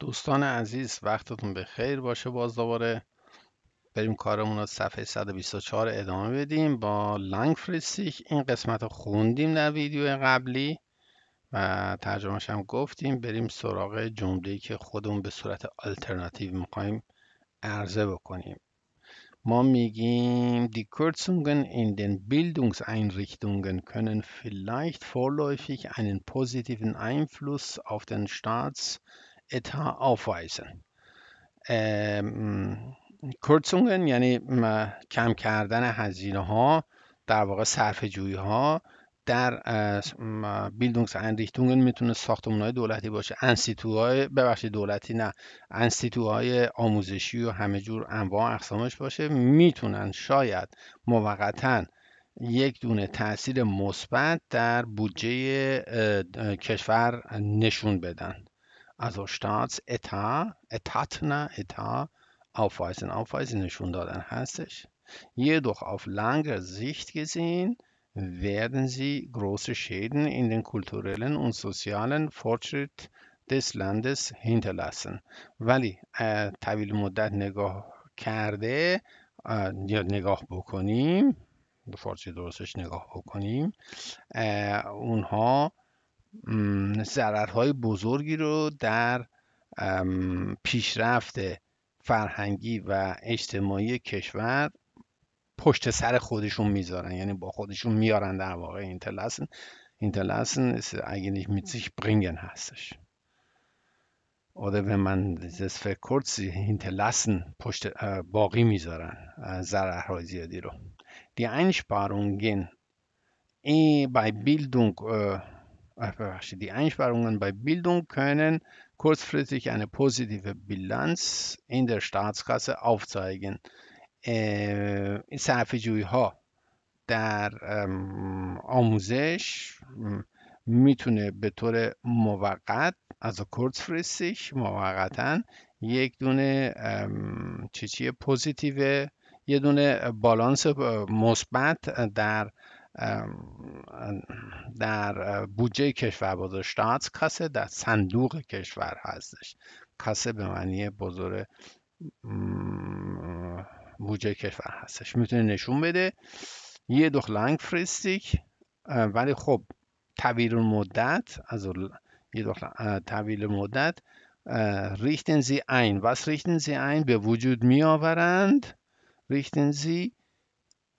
دوستان عزیز وقتتون به خیر باشه باز دوباره بریم کارمون رو صفحه 124 ادامه بدیم با لنگ فریسیک این قسمت رو خوندیم در ویدیو قبلی و ترجمهش هم گفتیم بریم سراغ جمله‌ای که خودمون به صورت آلترناتیو میخوایم عرضه بکنیم ما میگیم دی دن in den Bildungseinrichtungen کنن vielleicht vorläufig einen positiven Einfluss auf den شتاتس اتها aufweisen یعنی کم کردن هزینه ها در واقع صرف ها در بیلدونگس انریchtungen میتونه ساختمون های دولتی باشه انسیتوهای ببخشید دولتی نه های آموزشی و همه جور انواع اقسامش باشه میتونن شاید موقتا یک دونه تاثیر مثبت در بودجه کشور نشون بدن also Staatsetat, Etatner Etat aufweisen. Aufweisen ist 181. Jedoch auf lange Sicht gesehen werden sie große Schäden in den kulturellen und sozialen Fortschritt des Landes hinterlassen. ولی طویل مدت نگاه کرده یا نگاه بکنیم به فارسی درستش نگاه بکنیم اونها ضررهای بزرگی رو در پیشرفت فرهنگی و اجتماعی کشور پشت سر خودشون میذارن یعنی با خودشون میارن در واقع اینتلاسن، اینتلاسن اگه eigentlich mit sich هستش oder wenn man das für hinterlassen پشت باقی میذارن ضررهای زیادی رو die Einsparungen ای bei Bildung die Einsparungen bei Bildung können kurzfristig eine positive Bilanz in der Staatskasse aufzeigen. In ها در آموزش میتونه به طور موقت از kurzfristig موقتا یک دونه چیچی پوزیتیو یه دونه بالانس مثبت در در بودجه کشور بزرگ شتاتس کاسه در صندوق کشور هستش کاسه به معنی بزرگ بودجه کشور هستش میتونه نشون بده یه دو لنگ فریستیک ولی خب طویل مدت از یه طویل مدت ریختن زی این واس ریختن زی این به وجود می آورند ریختن زی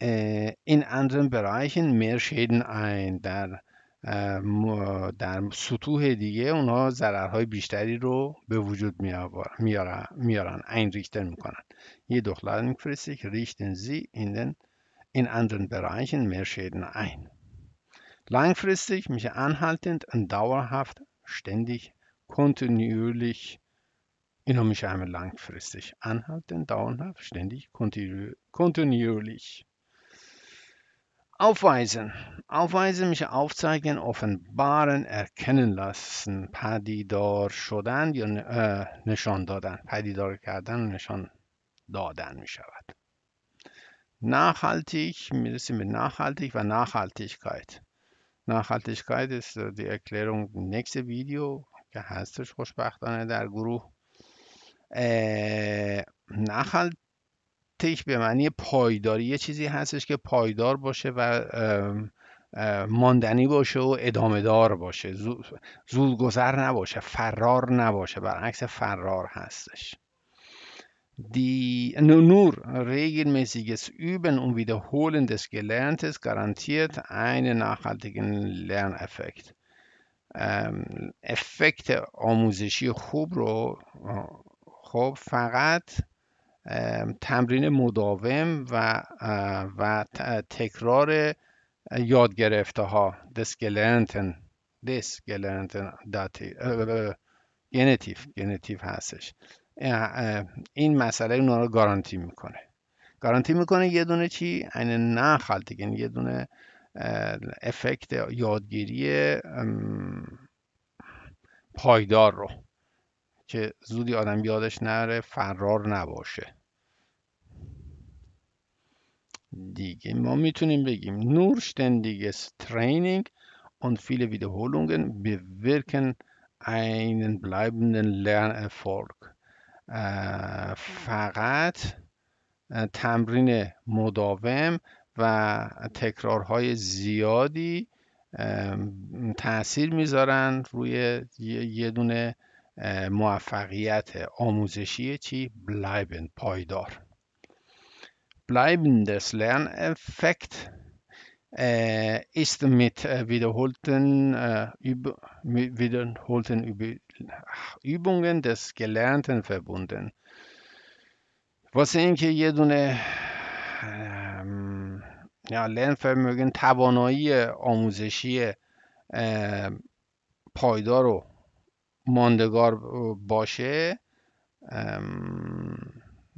Äh, in anderen Bereichen mehr Schäden ein در در سطوح دیگه اونها ضررهای بیشتری رو به وجود میارن, میارن این ریختن میکنن یه دختر میفرسته که ریختن زی in den in anderen Bereichen mehr Schäden ein. Langfristig, mich anhaltend und dauerhaft, ständig, kontinuierlich, ich nehme mich einmal langfristig, anhaltend, dauerhaft, ständig, kontinuierlich. Aufweisen. Aufweisen میشه aufzeigen, offenbaren, erkennen lassen, پدیدار شدن یا نشان دادن پدیدار کردن و نشان دادن می شود Nachhaltig, میرسیم به Nachhaltig و Nachhaltigkeit. Nachhaltigkeit ist die Erklärung nächste Video که هستش خوشبختانه در گروه. nachhaltig تیک به معنی پایداری یه چیزی هستش که پایدار باشه و ماندنی باشه و ادامه دار باشه زودگذر نباشه فرار نباشه برعکس فرار هستش نور nur اون Üben und Wiederholen گلرنتس گارانتیت این einen لرن افکت افکت آموزشی خوب رو خب فقط تمرین مداوم و و تکرار یاد گرفته ها دس داتی گنتیف هستش این مسئله اونا رو گارانتی میکنه گارانتی میکنه یه دونه چی این نخل دیگه یه دونه افکت یادگیری پایدار رو که زودی آدم یادش نره فرار نباشه دیگه ما میتونیم بگیم فیل دیگه هولونگن viele ورکن bewirken einen لرن Lernerfolg فقط تمرین مداوم و تکرارهای زیادی تاثیر میذارن روی یه دونه موفقیت آموزشی چی بلایبن پایدار بلایبندس لرن افکت است میت ویدرهولتن ویدرهولتن ایبونگن دس گلرنتن فربوندن واسه اینکه یه دونه یا لرن فرمگن توانایی آموزشی پایدار رو ماندگار باشه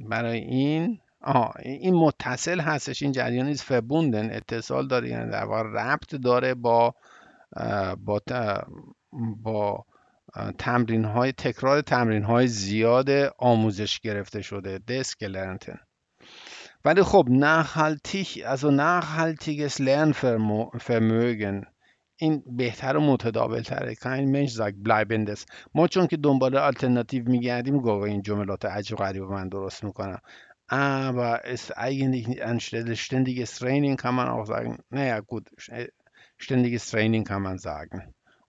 برای این این متصل هستش این جریان نیز فبوندن اتصال داره یعنی در واقع ربط داره با با با تمرین های تکرار تمرین های زیاد آموزش گرفته شده لرنتن ولی خب نخلتی also nachhaltiges Lernvermögen این بهتر و متداول تره کاین منش زاگ بلایبندس ما چون که دنبال آلترناتیو میگردیم گاهی این جملات عجیب غریب من درست میکنم aber ist eigentlich nicht ein ständiges Training, kann man auch sagen, ja gut, ständiges Training kann man sagen.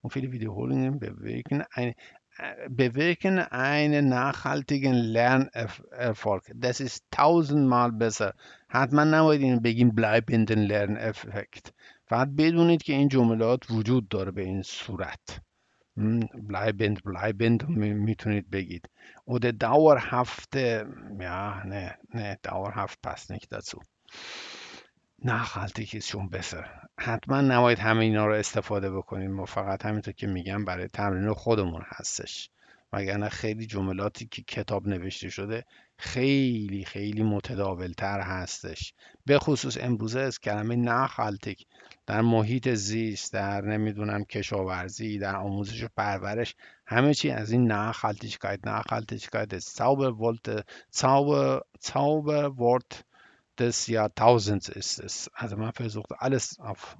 Und viele Wiederholungen bewegen eine, Äh, bewirken einen nachhaltigen Lernerfolg. Das ist tausendmal besser. Hat man aber den Beginn bleibenden Lerneffekt. فقط بدونید که این جملات وجود داره به این صورت. bleibend, bleibend میتونید بگید. Oder dauerhaft, ja, ne, ne, dauerhaft passt nicht dazu. Nachhaltig ist schon besser. حتما نباید همه اینا رو استفاده بکنیم ما فقط همینطور که میگم برای تمرین خودمون هستش وگرنه خیلی جملاتی که کتاب نوشته شده خیلی خیلی متداولتر هستش به خصوص امروزه از کلمه نخالتیک در محیط زیست در نمیدونم کشاورزی در آموزش و پرورش همه چی از این نخالتیشکایت نخالتیشکایت ساوبر ولت ساوبر ساوبر des Jahrtausends ist es. Also man versucht alles auf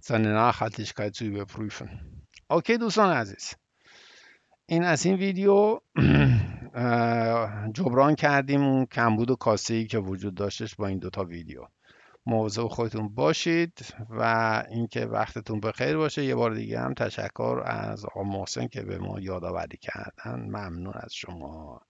seine Nachhaltigkeit zu überprüfen. Okay, دوستان عزیز این از این ویدیو جبران کردیم اون کمبود و کاسه ای که وجود داشتش با این دوتا ویدیو موضوع خودتون باشید و اینکه وقتتون به خیر باشه یه بار دیگه هم تشکر از آقا محسن که به ما یادآوری کردن ممنون از شما